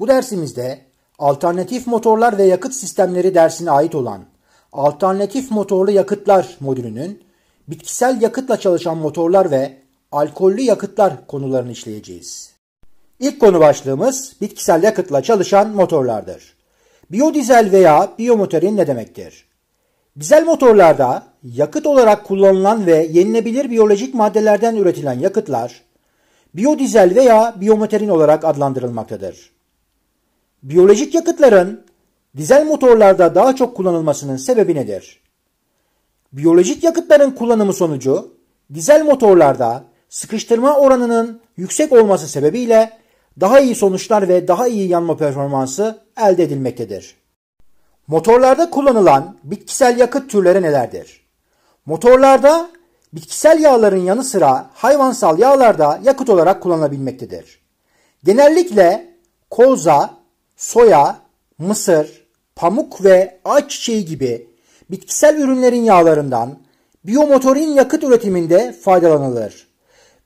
Bu dersimizde alternatif motorlar ve yakıt sistemleri dersine ait olan alternatif motorlu yakıtlar modülünün bitkisel yakıtla çalışan motorlar ve alkollü yakıtlar konularını işleyeceğiz. İlk konu başlığımız bitkisel yakıtla çalışan motorlardır. Biyodizel veya biyomotorin ne demektir? Dizel motorlarda yakıt olarak kullanılan ve yenilebilir biyolojik maddelerden üretilen yakıtlar biyodizel veya biyomotorin olarak adlandırılmaktadır. Biyolojik yakıtların dizel motorlarda daha çok kullanılmasının sebebi nedir? Biyolojik yakıtların kullanımı sonucu dizel motorlarda sıkıştırma oranının yüksek olması sebebiyle daha iyi sonuçlar ve daha iyi yanma performansı elde edilmektedir. Motorlarda kullanılan bitkisel yakıt türleri nelerdir? Motorlarda bitkisel yağların yanı sıra hayvansal yağlar da yakıt olarak kullanılabilmektedir. Genellikle koza, soya, mısır, pamuk ve ayçiçeği gibi bitkisel ürünlerin yağlarından biyomotorin yakıt üretiminde faydalanılır.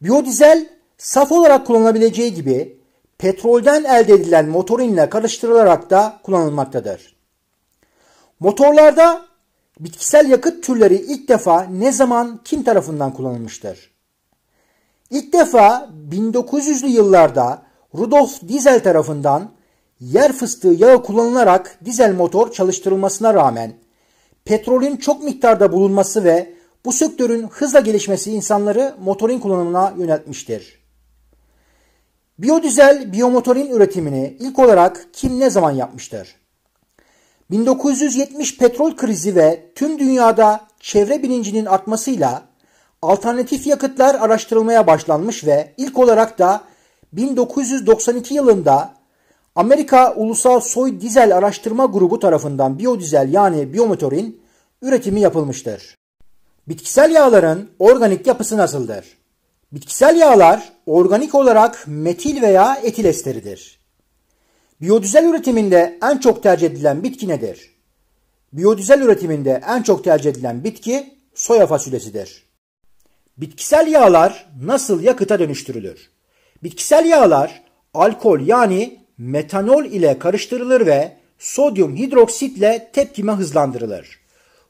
Biyodizel saf olarak kullanılabileceği gibi petrolden elde edilen motorinle karıştırılarak da kullanılmaktadır. Motorlarda bitkisel yakıt türleri ilk defa ne zaman kim tarafından kullanılmıştır? İlk defa 1900'lü yıllarda Rudolf Diesel tarafından yer fıstığı yağı kullanılarak dizel motor çalıştırılmasına rağmen petrolün çok miktarda bulunması ve bu sektörün hızla gelişmesi insanları motorin kullanımına yöneltmiştir. Biyodizel biyomotorin üretimini ilk olarak kim ne zaman yapmıştır? 1970 petrol krizi ve tüm dünyada çevre bilincinin artmasıyla alternatif yakıtlar araştırılmaya başlanmış ve ilk olarak da 1992 yılında Amerika Ulusal Soy Dizel Araştırma Grubu tarafından biyodizel yani biyomotorin üretimi yapılmıştır. Bitkisel yağların organik yapısı nasıldır? Bitkisel yağlar organik olarak metil veya etil esteridir. Biyodizel üretiminde en çok tercih edilen bitki nedir? Biyodizel üretiminde en çok tercih edilen bitki soya fasulyesidir. Bitkisel yağlar nasıl yakıta dönüştürülür? Bitkisel yağlar alkol yani metanol ile karıştırılır ve sodyum hidroksitle tepkime hızlandırılır.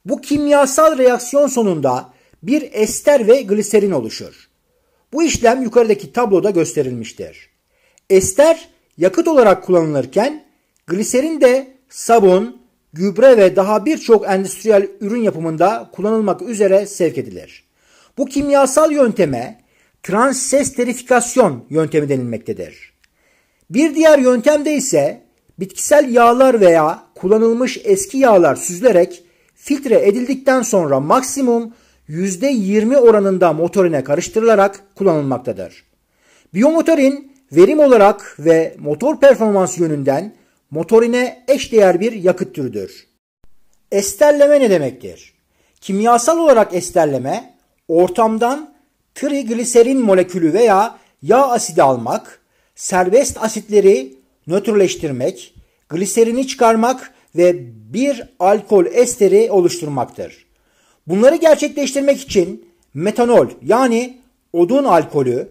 Bu kimyasal reaksiyon sonunda bir ester ve gliserin oluşur. Bu işlem yukarıdaki tabloda gösterilmiştir. Ester yakıt olarak kullanılırken gliserin de sabun, gübre ve daha birçok endüstriyel ürün yapımında kullanılmak üzere sevk edilir. Bu kimyasal yönteme transesterifikasyon yöntemi denilmektedir. Bir diğer yöntemde ise bitkisel yağlar veya kullanılmış eski yağlar süzülerek filtre edildikten sonra maksimum %20 oranında motorine karıştırılarak kullanılmaktadır. Biyomotorin verim olarak ve motor performans yönünden motorine eşdeğer bir yakıt türüdür. Esterleme ne demektir? Kimyasal olarak esterleme ortamdan trigliserin molekülü veya yağ asidi almak serbest asitleri nötrleştirmek, gliserini çıkarmak ve bir alkol esteri oluşturmaktır. Bunları gerçekleştirmek için metanol yani odun alkolü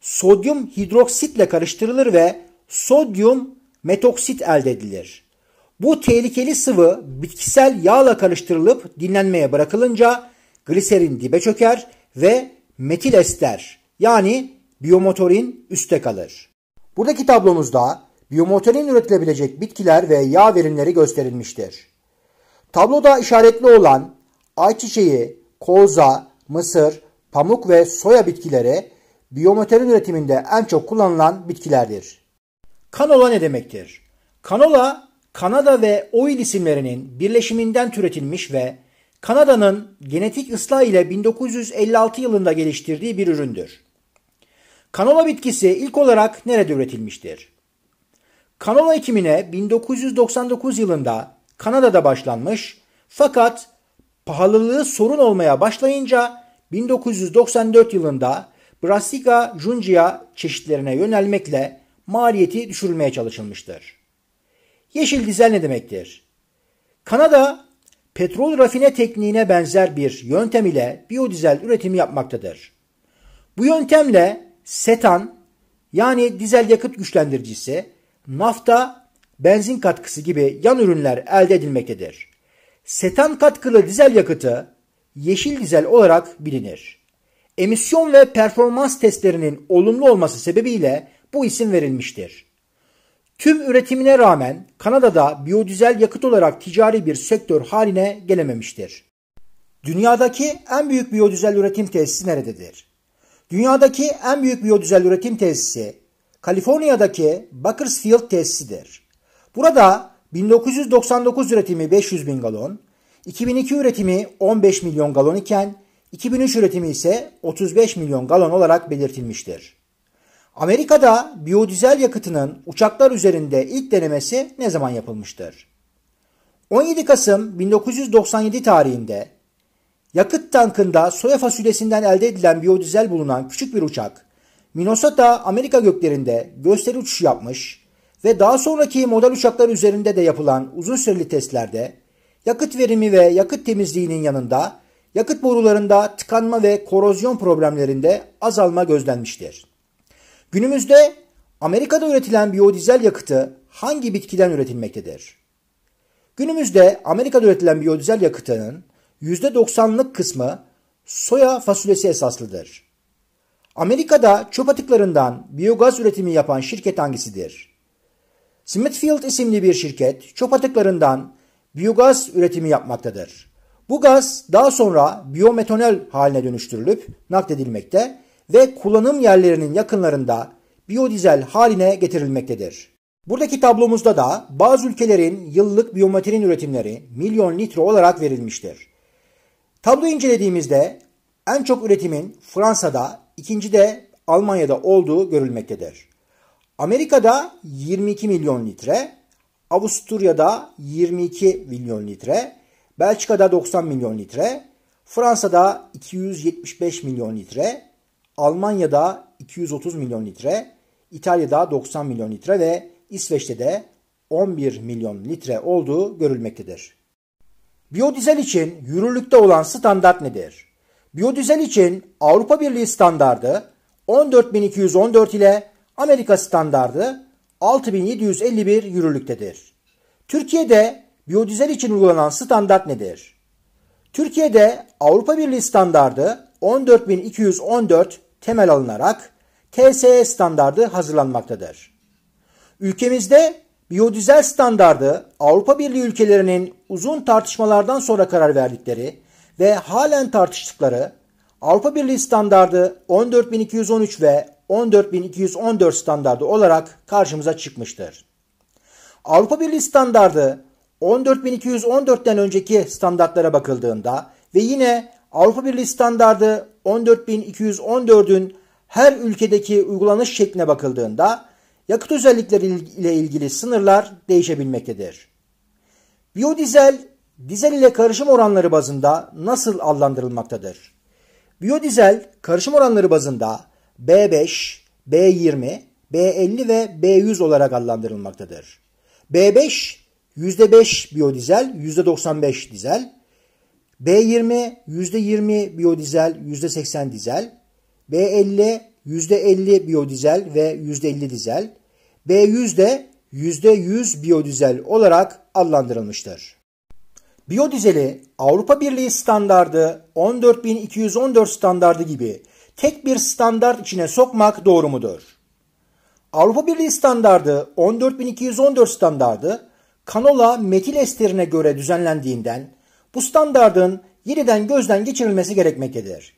sodyum hidroksitle karıştırılır ve sodyum metoksit elde edilir. Bu tehlikeli sıvı bitkisel yağla karıştırılıp dinlenmeye bırakılınca gliserin dibe çöker ve metil ester yani biyomotorin üste kalır. Buradaki tablomuzda biyomotorin üretilebilecek bitkiler ve yağ verimleri gösterilmiştir. Tabloda işaretli olan ayçiçeği, koza, mısır, pamuk ve soya bitkileri biyomotorin üretiminde en çok kullanılan bitkilerdir. Kanola ne demektir? Kanola, Kanada ve oil isimlerinin birleşiminden türetilmiş ve Kanada'nın genetik ıslah ile 1956 yılında geliştirdiği bir üründür. Kanola bitkisi ilk olarak nerede üretilmiştir? Kanola ekimine 1999 yılında Kanada'da başlanmış fakat pahalılığı sorun olmaya başlayınca 1994 yılında Brassica juncia çeşitlerine yönelmekle maliyeti düşürülmeye çalışılmıştır. Yeşil dizel ne demektir? Kanada petrol rafine tekniğine benzer bir yöntem ile biyodizel üretimi yapmaktadır. Bu yöntemle setan yani dizel yakıt güçlendiricisi, nafta, benzin katkısı gibi yan ürünler elde edilmektedir. Setan katkılı dizel yakıtı yeşil dizel olarak bilinir. Emisyon ve performans testlerinin olumlu olması sebebiyle bu isim verilmiştir. Tüm üretimine rağmen Kanada'da biyodizel yakıt olarak ticari bir sektör haline gelememiştir. Dünyadaki en büyük biyodizel üretim tesisi nerededir? Dünyadaki en büyük biyodüzel üretim tesisi Kaliforniya'daki Bakersfield tesisidir. Burada 1999 üretimi 500 bin galon, 2002 üretimi 15 milyon galon iken 2003 üretimi ise 35 milyon galon olarak belirtilmiştir. Amerika'da biyodizel yakıtının uçaklar üzerinde ilk denemesi ne zaman yapılmıştır? 17 Kasım 1997 tarihinde Yakıt tankında soya fasulyesinden elde edilen biyodizel bulunan küçük bir uçak, Minnesota, Amerika göklerinde gösteri uçuşu yapmış ve daha sonraki model uçaklar üzerinde de yapılan uzun süreli testlerde yakıt verimi ve yakıt temizliğinin yanında yakıt borularında tıkanma ve korozyon problemlerinde azalma gözlenmiştir. Günümüzde Amerika'da üretilen biyodizel yakıtı hangi bitkiden üretilmektedir? Günümüzde Amerika'da üretilen biyodizel yakıtının %90'lık kısmı soya fasulyesi esaslıdır. Amerika'da çöp atıklarından biyogaz üretimi yapan şirket hangisidir? Smithfield isimli bir şirket çöp atıklarından biyogaz üretimi yapmaktadır. Bu gaz daha sonra biyometanol haline dönüştürülüp nakledilmekte ve kullanım yerlerinin yakınlarında biyodizel haline getirilmektedir. Buradaki tablomuzda da bazı ülkelerin yıllık biyometanol üretimleri milyon litre olarak verilmiştir. Tablo incelediğimizde en çok üretimin Fransa'da, ikinci de Almanya'da olduğu görülmektedir. Amerika'da 22 milyon litre, Avusturya'da 22 milyon litre, Belçika'da 90 milyon litre, Fransa'da 275 milyon litre, Almanya'da 230 milyon litre, İtalya'da 90 milyon litre ve İsveç'te de 11 milyon litre olduğu görülmektedir. Biyodizel için yürürlükte olan standart nedir? Biyodizel için Avrupa Birliği standardı 14.214 ile Amerika standardı 6.751 yürürlüktedir. Türkiye'de biyodizel için uygulanan standart nedir? Türkiye'de Avrupa Birliği standardı 14.214 temel alınarak TSE standardı hazırlanmaktadır. Ülkemizde Biyodüzel standardı Avrupa Birliği ülkelerinin uzun tartışmalardan sonra karar verdikleri ve halen tartıştıkları Avrupa Birliği standardı 14213 ve 14214 standardı olarak karşımıza çıkmıştır. Avrupa Birliği standardı 14214'ten önceki standartlara bakıldığında ve yine Avrupa Birliği standardı 14214'ün her ülkedeki uygulanış şekline bakıldığında yakıt özellikleri ile ilgili sınırlar değişebilmektedir. Biyodizel, dizel ile karışım oranları bazında nasıl adlandırılmaktadır? Biyodizel, karışım oranları bazında B5, B20, B50 ve B100 olarak adlandırılmaktadır. B5, %5 biyodizel, %95 dizel. B20, %20 biyodizel, %80 dizel. B50, %50 biyodizel ve %50 dizel. B100 de %100 biyodizel olarak adlandırılmıştır. Biyodizeli Avrupa Birliği standardı 14.214 standardı gibi tek bir standart içine sokmak doğru mudur? Avrupa Birliği standardı 14.214 standardı kanola metil esterine göre düzenlendiğinden bu standardın yeniden gözden geçirilmesi gerekmektedir.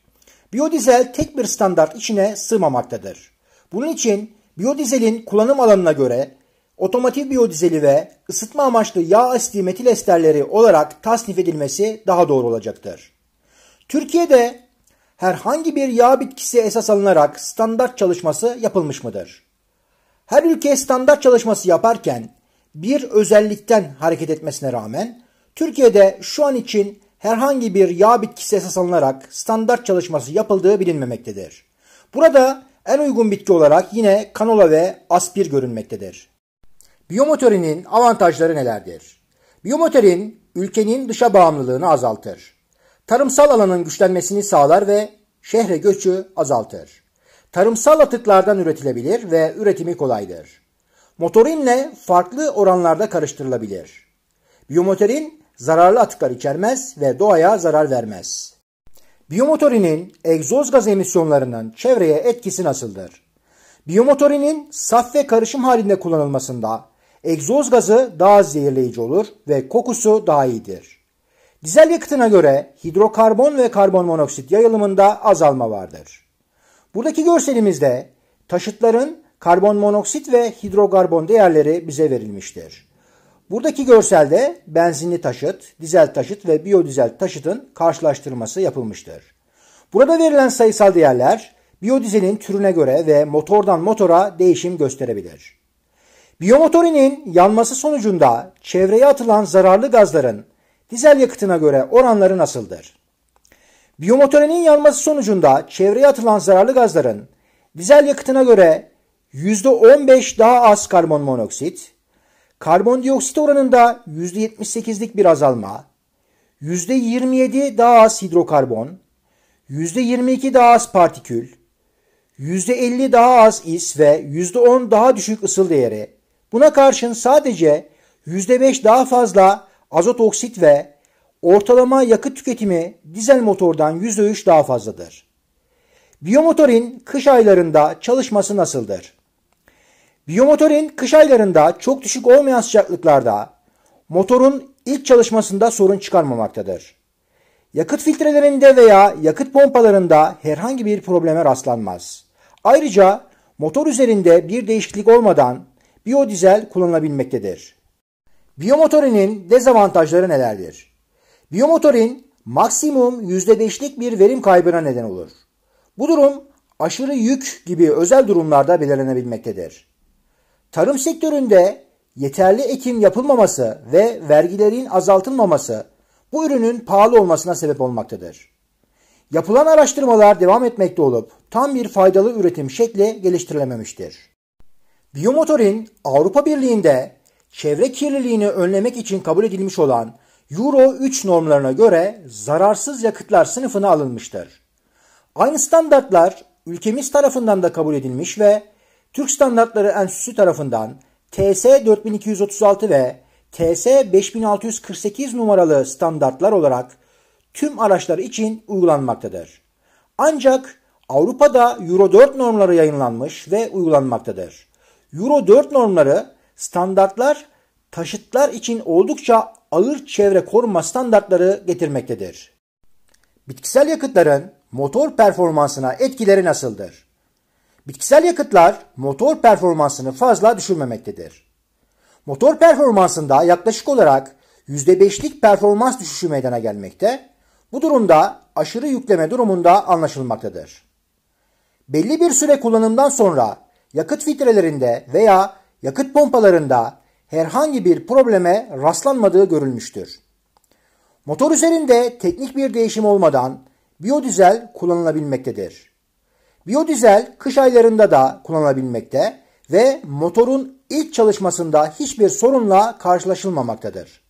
Biyodizel tek bir standart içine sığmamaktadır. Bunun için Biyodizelin kullanım alanına göre otomotiv biyodizeli ve ısıtma amaçlı yağ asidi metil esterleri olarak tasnif edilmesi daha doğru olacaktır. Türkiye'de herhangi bir yağ bitkisi esas alınarak standart çalışması yapılmış mıdır? Her ülke standart çalışması yaparken bir özellikten hareket etmesine rağmen Türkiye'de şu an için herhangi bir yağ bitkisi esas alınarak standart çalışması yapıldığı bilinmemektedir. Burada en uygun bitki olarak yine kanola ve aspir görünmektedir. Biyomotorinin avantajları nelerdir? Biyomotorin ülkenin dışa bağımlılığını azaltır. Tarımsal alanın güçlenmesini sağlar ve şehre göçü azaltır. Tarımsal atıklardan üretilebilir ve üretimi kolaydır. Motorinle farklı oranlarda karıştırılabilir. Biyomotorin zararlı atıklar içermez ve doğaya zarar vermez. Biyomotorinin egzoz gaz emisyonlarının çevreye etkisi nasıldır? Biyomotorinin saf ve karışım halinde kullanılmasında egzoz gazı daha zehirleyici olur ve kokusu daha iyidir. Dizel yakıtına göre hidrokarbon ve karbon monoksit yayılımında azalma vardır. Buradaki görselimizde taşıtların karbon monoksit ve hidrokarbon değerleri bize verilmiştir. Buradaki görselde benzinli taşıt, dizel taşıt ve biyodizel taşıtın karşılaştırması yapılmıştır. Burada verilen sayısal değerler biyodizelin türüne göre ve motordan motora değişim gösterebilir. Biyomotorinin yanması sonucunda çevreye atılan zararlı gazların dizel yakıtına göre oranları nasıldır? Biyomotorinin yanması sonucunda çevreye atılan zararlı gazların dizel yakıtına göre %15 daha az karbon monoksit, Karbondioksit oranında %78'lik bir azalma, %27 daha az hidrokarbon, %22 daha az partikül, %50 daha az is ve %10 daha düşük ısıl değeri. Buna karşın sadece %5 daha fazla azot oksit ve ortalama yakıt tüketimi dizel motordan %3 daha fazladır. Biyomotorin kış aylarında çalışması nasıldır? Biyomotorin kış aylarında çok düşük olmayan sıcaklıklarda motorun ilk çalışmasında sorun çıkarmamaktadır. Yakıt filtrelerinde veya yakıt pompalarında herhangi bir probleme rastlanmaz. Ayrıca motor üzerinde bir değişiklik olmadan biyodizel kullanılabilmektedir. Biyomotorinin dezavantajları nelerdir? Biyomotorin maksimum %5'lik bir verim kaybına neden olur. Bu durum aşırı yük gibi özel durumlarda belirlenebilmektedir. Tarım sektöründe yeterli ekim yapılmaması ve vergilerin azaltılmaması bu ürünün pahalı olmasına sebep olmaktadır. Yapılan araştırmalar devam etmekte olup tam bir faydalı üretim şekli geliştirilememiştir. Biomotor'in Avrupa Birliği'nde çevre kirliliğini önlemek için kabul edilmiş olan Euro 3 normlarına göre zararsız yakıtlar sınıfına alınmıştır. Aynı standartlar ülkemiz tarafından da kabul edilmiş ve Türk Standartları Enstitüsü tarafından TS 4236 ve TS 5648 numaralı standartlar olarak tüm araçlar için uygulanmaktadır. Ancak Avrupa'da Euro 4 normları yayınlanmış ve uygulanmaktadır. Euro 4 normları standartlar taşıtlar için oldukça ağır çevre koruma standartları getirmektedir. Bitkisel yakıtların motor performansına etkileri nasıldır? Bitkisel yakıtlar motor performansını fazla düşürmemektedir. Motor performansında yaklaşık olarak %5'lik performans düşüşü meydana gelmekte. Bu durumda aşırı yükleme durumunda anlaşılmaktadır. Belli bir süre kullanımdan sonra yakıt filtrelerinde veya yakıt pompalarında herhangi bir probleme rastlanmadığı görülmüştür. Motor üzerinde teknik bir değişim olmadan biyodizel kullanılabilmektedir. Biyodizel kış aylarında da kullanılabilmekte ve motorun ilk çalışmasında hiçbir sorunla karşılaşılmamaktadır.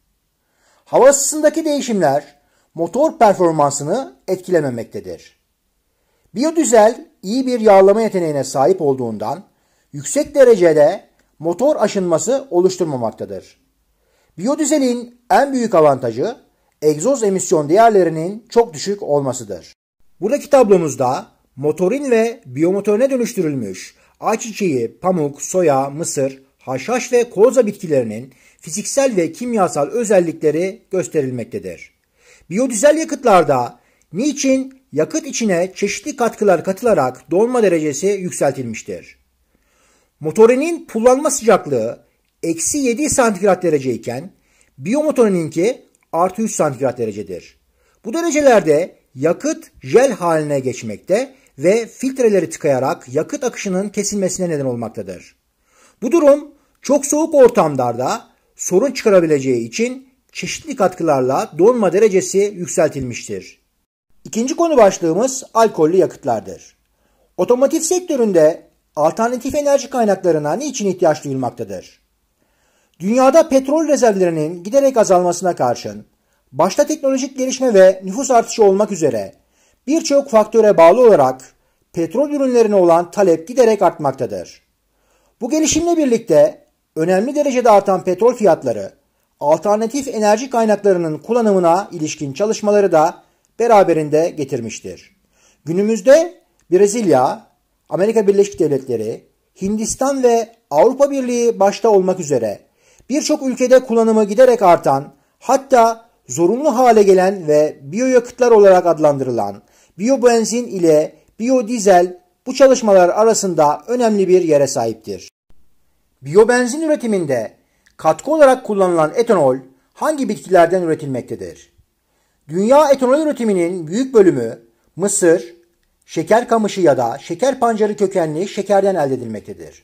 Hava ısısındaki değişimler motor performansını etkilememektedir. Biyodizel iyi bir yağlama yeteneğine sahip olduğundan yüksek derecede motor aşınması oluşturmamaktadır. Biyodizelin en büyük avantajı egzoz emisyon değerlerinin çok düşük olmasıdır. Buradaki tablomuzda motorin ve biyomotörüne dönüştürülmüş ayçiçeği, pamuk, soya, mısır, haşhaş ve koz'a bitkilerinin fiziksel ve kimyasal özellikleri gösterilmektedir. Biyodizel yakıtlarda niçin yakıt içine çeşitli katkılar katılarak donma derecesi yükseltilmiştir. Motorinin pullanma sıcaklığı eksi 7 santigrat derece iken biyomotorininki artı 3 santigrat derecedir. Bu derecelerde yakıt jel haline geçmekte ve filtreleri tıkayarak yakıt akışının kesilmesine neden olmaktadır. Bu durum çok soğuk ortamlarda sorun çıkarabileceği için çeşitli katkılarla donma derecesi yükseltilmiştir. İkinci konu başlığımız alkollü yakıtlardır. Otomotiv sektöründe alternatif enerji kaynaklarına niçin ihtiyaç duyulmaktadır? Dünyada petrol rezervlerinin giderek azalmasına karşın, başta teknolojik gelişme ve nüfus artışı olmak üzere Birçok faktöre bağlı olarak petrol ürünlerine olan talep giderek artmaktadır. Bu gelişimle birlikte önemli derecede artan petrol fiyatları alternatif enerji kaynaklarının kullanımına ilişkin çalışmaları da beraberinde getirmiştir. Günümüzde Brezilya, Amerika Birleşik Devletleri, Hindistan ve Avrupa Birliği başta olmak üzere birçok ülkede kullanımı giderek artan hatta zorunlu hale gelen ve biyoyakıtlar olarak adlandırılan biyobenzin ile biyodizel bu çalışmalar arasında önemli bir yere sahiptir. Biyobenzin üretiminde katkı olarak kullanılan etanol hangi bitkilerden üretilmektedir? Dünya etanol üretiminin büyük bölümü mısır, şeker kamışı ya da şeker pancarı kökenli şekerden elde edilmektedir.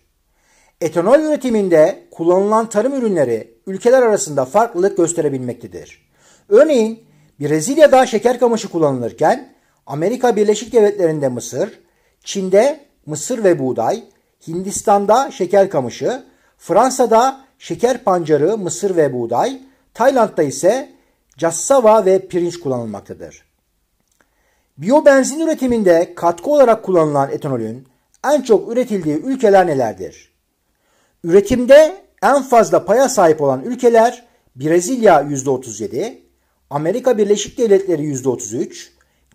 Etanol üretiminde kullanılan tarım ürünleri ülkeler arasında farklılık gösterebilmektedir. Örneğin Brezilya'da şeker kamışı kullanılırken Amerika Birleşik Devletleri'nde mısır, Çin'de mısır ve buğday, Hindistan'da şeker kamışı, Fransa'da şeker pancarı, mısır ve buğday, Tayland'da ise cassava ve pirinç kullanılmaktadır. Biyobenzin üretiminde katkı olarak kullanılan etanolün en çok üretildiği ülkeler nelerdir? Üretimde en fazla paya sahip olan ülkeler Brezilya %37, Amerika Birleşik Devletleri %33,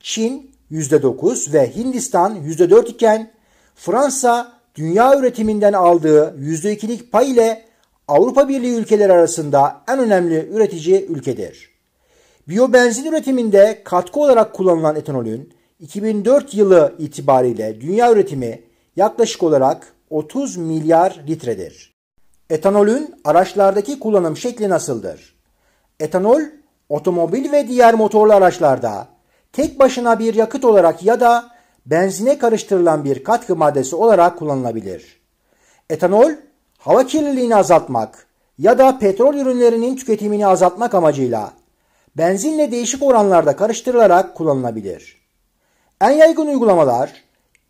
Çin %9 ve Hindistan %4 iken Fransa dünya üretiminden aldığı %2'lik pay ile Avrupa Birliği ülkeleri arasında en önemli üretici ülkedir. Biyobenzin üretiminde katkı olarak kullanılan etanolün 2004 yılı itibariyle dünya üretimi yaklaşık olarak 30 milyar litredir. Etanolün araçlardaki kullanım şekli nasıldır? Etanol, otomobil ve diğer motorlu araçlarda tek başına bir yakıt olarak ya da benzine karıştırılan bir katkı maddesi olarak kullanılabilir. Etanol, hava kirliliğini azaltmak ya da petrol ürünlerinin tüketimini azaltmak amacıyla benzinle değişik oranlarda karıştırılarak kullanılabilir. En yaygın uygulamalar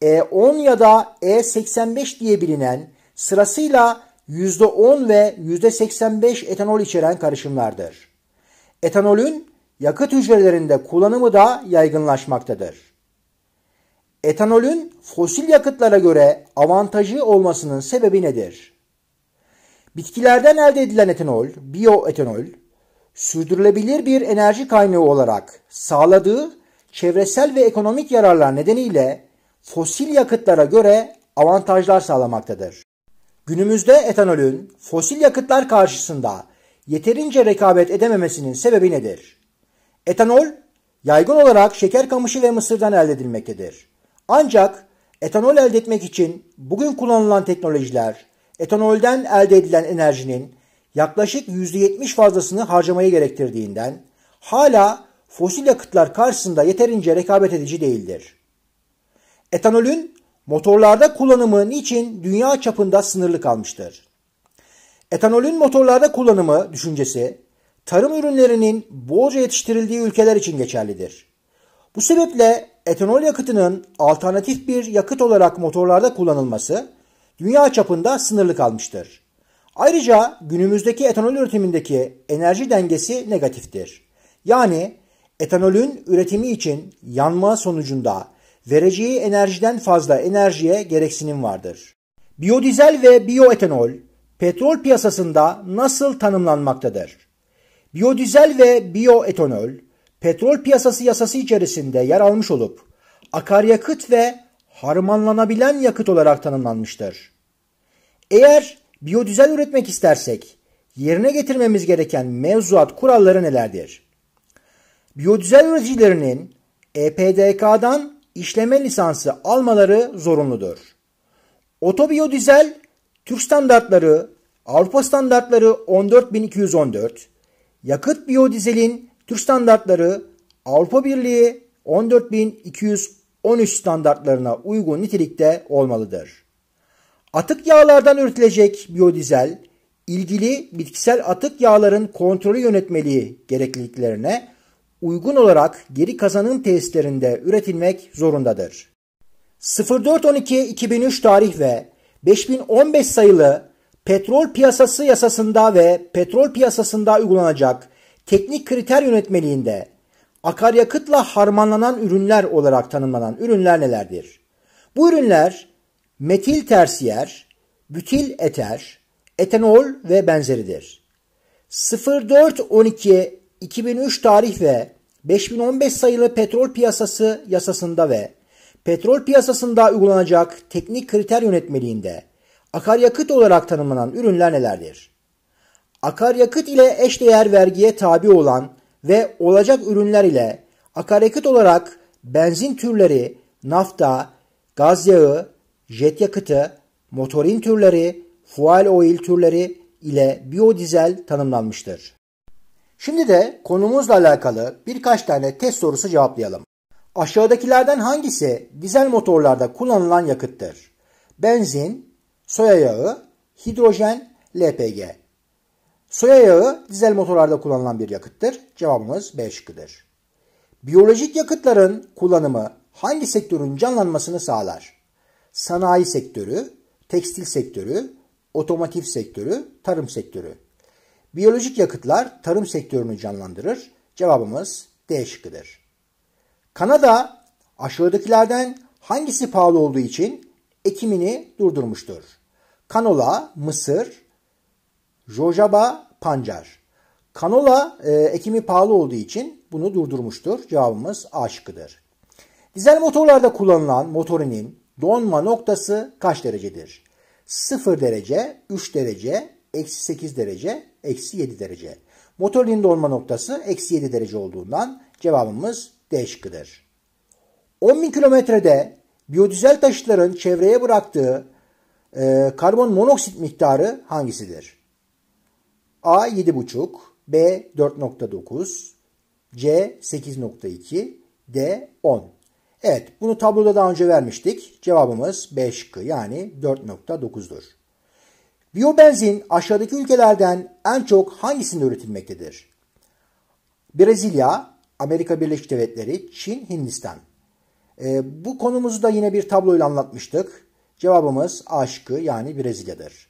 E10 ya da E85 diye bilinen sırasıyla %10 ve %85 etanol içeren karışımlardır. Etanolün yakıt hücrelerinde kullanımı da yaygınlaşmaktadır. Etanolün fosil yakıtlara göre avantajı olmasının sebebi nedir? Bitkilerden elde edilen etanol, bioetanol, sürdürülebilir bir enerji kaynağı olarak sağladığı çevresel ve ekonomik yararlar nedeniyle fosil yakıtlara göre avantajlar sağlamaktadır. Günümüzde etanolün fosil yakıtlar karşısında yeterince rekabet edememesinin sebebi nedir? Etanol yaygın olarak şeker kamışı ve mısırdan elde edilmektedir. Ancak etanol elde etmek için bugün kullanılan teknolojiler etanolden elde edilen enerjinin yaklaşık %70 fazlasını harcamayı gerektirdiğinden hala fosil yakıtlar karşısında yeterince rekabet edici değildir. Etanolün motorlarda kullanımı niçin dünya çapında sınırlı kalmıştır? Etanolün motorlarda kullanımı düşüncesi tarım ürünlerinin bolca yetiştirildiği ülkeler için geçerlidir. Bu sebeple etanol yakıtının alternatif bir yakıt olarak motorlarda kullanılması dünya çapında sınırlı kalmıştır. Ayrıca günümüzdeki etanol üretimindeki enerji dengesi negatiftir. Yani etanolün üretimi için yanma sonucunda vereceği enerjiden fazla enerjiye gereksinim vardır. Biyodizel ve biyoetanol petrol piyasasında nasıl tanımlanmaktadır? Biyodizel ve biyoetanol petrol piyasası yasası içerisinde yer almış olup akaryakıt ve harmanlanabilen yakıt olarak tanımlanmıştır. Eğer biyodizel üretmek istersek yerine getirmemiz gereken mevzuat kuralları nelerdir? Biyodizel üreticilerinin EPDK'dan işleme lisansı almaları zorunludur. Otobiyodizel Türk standartları, Avrupa standartları 14214, yakıt biyodizelin Türk standartları Avrupa Birliği 14213 standartlarına uygun nitelikte olmalıdır. Atık yağlardan üretilecek biyodizel ilgili bitkisel atık yağların kontrolü yönetmeliği gerekliliklerine uygun olarak geri kazanım tesislerinde üretilmek zorundadır. 0412-2003 tarih ve 5015 sayılı petrol piyasası yasasında ve petrol piyasasında uygulanacak teknik kriter yönetmeliğinde akaryakıtla harmanlanan ürünler olarak tanımlanan ürünler nelerdir? Bu ürünler metil tersiyer, bütil eter, etanol ve benzeridir. 0412 2003 tarih ve 5015 sayılı petrol piyasası yasasında ve petrol piyasasında uygulanacak teknik kriter yönetmeliğinde Akaryakıt olarak tanımlanan ürünler nelerdir? Akaryakıt ile eşdeğer vergiye tabi olan ve olacak ürünler ile akaryakıt olarak benzin türleri, nafta, gaz yağı, jet yakıtı, motorin türleri, fuel oil türleri ile biyodizel tanımlanmıştır. Şimdi de konumuzla alakalı birkaç tane test sorusu cevaplayalım. Aşağıdakilerden hangisi dizel motorlarda kullanılan yakıttır? Benzin, soya yağı, hidrojen, LPG. Soya yağı dizel motorlarda kullanılan bir yakıttır. Cevabımız B şıkkıdır. Biyolojik yakıtların kullanımı hangi sektörün canlanmasını sağlar? Sanayi sektörü, tekstil sektörü, otomotiv sektörü, tarım sektörü. Biyolojik yakıtlar tarım sektörünü canlandırır. Cevabımız D şıkkıdır. Kanada aşağıdakilerden hangisi pahalı olduğu için ekimini durdurmuştur? kanola, mısır, jojaba, pancar. Kanola e, ekimi pahalı olduğu için bunu durdurmuştur. Cevabımız A şıkkıdır. Dizel motorlarda kullanılan motorinin donma noktası kaç derecedir? 0 derece, 3 derece, eksi 8 derece, eksi 7 derece. Motorinin donma noktası eksi 7 derece olduğundan cevabımız D şıkkıdır. 10.000 kilometrede biyodizel taşıtların çevreye bıraktığı e, karbon monoksit miktarı hangisidir? A 7,5, B 4,9, C 8,2, D 10. Evet bunu tabloda daha önce vermiştik. Cevabımız 5k yani 4,9'dur. Biyobenzin aşağıdaki ülkelerden en çok hangisinde üretilmektedir? Brezilya, Amerika Birleşik Devletleri, Çin, Hindistan. E, bu konumuzu da yine bir tabloyla anlatmıştık. Cevabımız A şıkkı yani Brezilya'dır.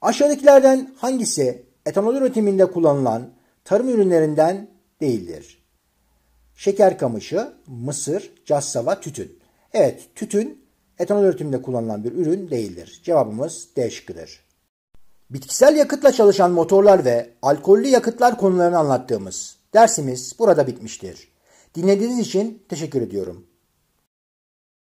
Aşağıdakilerden hangisi etanol üretiminde kullanılan tarım ürünlerinden değildir? Şeker kamışı, mısır, cassava, tütün. Evet, tütün etanol üretiminde kullanılan bir ürün değildir. Cevabımız D şıkkıdır. Bitkisel yakıtla çalışan motorlar ve alkollü yakıtlar konularını anlattığımız dersimiz burada bitmiştir. Dinlediğiniz için teşekkür ediyorum.